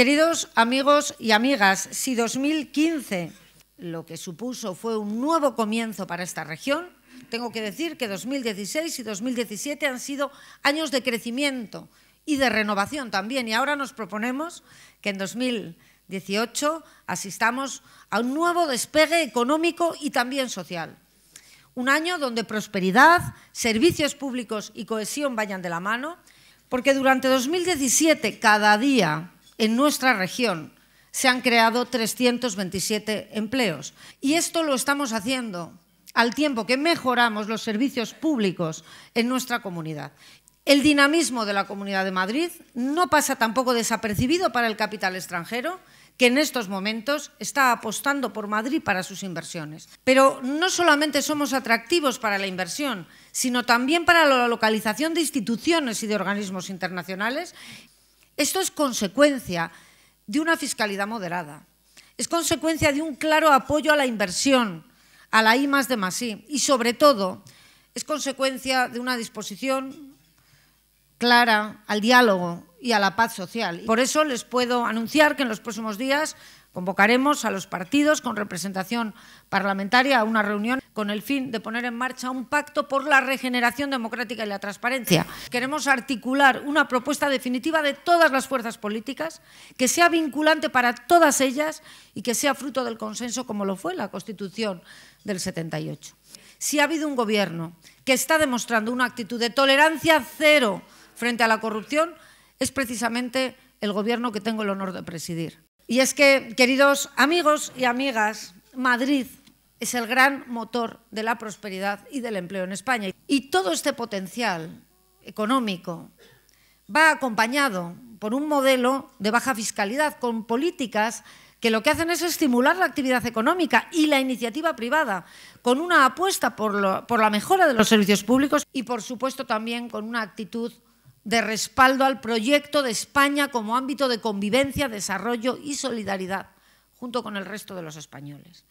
Queridos amigos y amigas, si 2015 lo que supuso fue un nuevo comienzo para esta región, tengo que decir que 2016 y 2017 han sido años de crecimiento y de renovación también. Y ahora nos proponemos que en 2018 asistamos a un nuevo despegue económico y también social. Un año donde prosperidad, servicios públicos y cohesión vayan de la mano, porque durante 2017 cada día en nuestra región se han creado 327 empleos. Y esto lo estamos haciendo al tiempo que mejoramos los servicios públicos en nuestra comunidad. El dinamismo de la Comunidad de Madrid no pasa tampoco desapercibido para el capital extranjero, que en estos momentos está apostando por Madrid para sus inversiones. Pero no solamente somos atractivos para la inversión, sino también para la localización de instituciones y de organismos internacionales esto es consecuencia de una fiscalidad moderada. Es consecuencia de un claro apoyo a la inversión, a la I de Y sobre todo, es consecuencia de una disposición clara al diálogo, y a la paz social. Por eso les puedo anunciar que en los próximos días convocaremos a los partidos con representación parlamentaria a una reunión con el fin de poner en marcha un pacto por la regeneración democrática y la transparencia. Queremos articular una propuesta definitiva de todas las fuerzas políticas, que sea vinculante para todas ellas y que sea fruto del consenso como lo fue la Constitución del 78. Si ha habido un gobierno que está demostrando una actitud de tolerancia cero frente a la corrupción, es precisamente el gobierno que tengo el honor de presidir. Y es que, queridos amigos y amigas, Madrid es el gran motor de la prosperidad y del empleo en España. Y todo este potencial económico va acompañado por un modelo de baja fiscalidad, con políticas que lo que hacen es estimular la actividad económica y la iniciativa privada, con una apuesta por, la mejora de los servicios públicos y, por supuesto, también con una actitud de respaldo al proyecto de España como ámbito de convivencia, desarrollo y solidaridad, junto con el resto de los españoles.